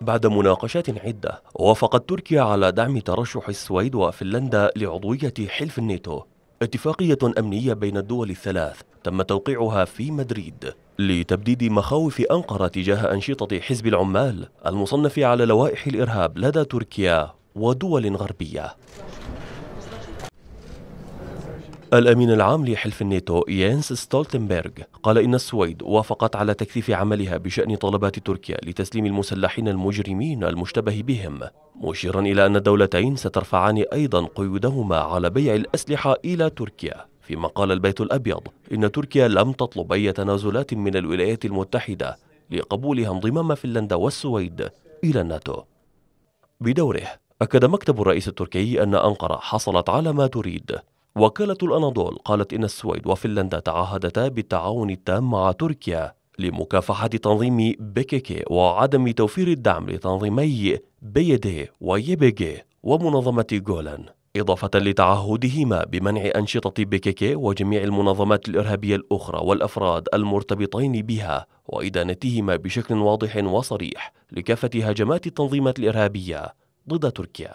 بعد مناقشات عدة وافقت تركيا على دعم ترشح السويد وفنلندا لعضوية حلف الناتو اتفاقية أمنية بين الدول الثلاث تم توقيعها في مدريد لتبديد مخاوف أنقرة تجاه أنشطة حزب العمال المصنف على لوائح الإرهاب لدى تركيا ودول غربية الأمين العام لحلف الناتو يانس ستولتنبرغ قال إن السويد وافقت على تكثيف عملها بشأن طلبات تركيا لتسليم المسلحين المجرمين المشتبه بهم مشيرا إلى أن الدولتين سترفعان أيضا قيودهما على بيع الأسلحة إلى تركيا فيما قال البيت الأبيض إن تركيا لم تطلب أي تنازلات من الولايات المتحدة لقبولها انضمام فنلندا والسويد إلى الناتو بدوره أكد مكتب الرئيس التركي أن أنقرة حصلت على ما تريد وكالة الأناضول قالت إن السويد وفنلندا تعهدتا بالتعاون التام مع تركيا لمكافحة تنظيم بيكيكي وعدم توفير الدعم لتنظيمي بيدي ويبيجي ومنظمة جولان إضافة لتعهدهما بمنع أنشطة بيكيكي وجميع المنظمات الإرهابية الأخرى والأفراد المرتبطين بها وإدانتهما بشكل واضح وصريح لكافة هجمات التنظيمات الإرهابية ضد تركيا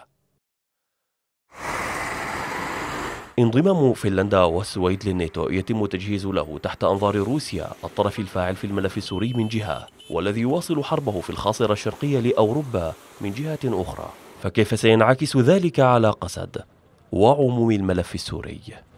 انضمام فنلندا والسويد للناتو يتم تجهيز له تحت أنظار روسيا الطرف الفاعل في الملف السوري من جهة والذي يواصل حربه في الخاصرة الشرقية لأوروبا من جهة أخرى فكيف سينعكس ذلك على قسد وعموم الملف السوري؟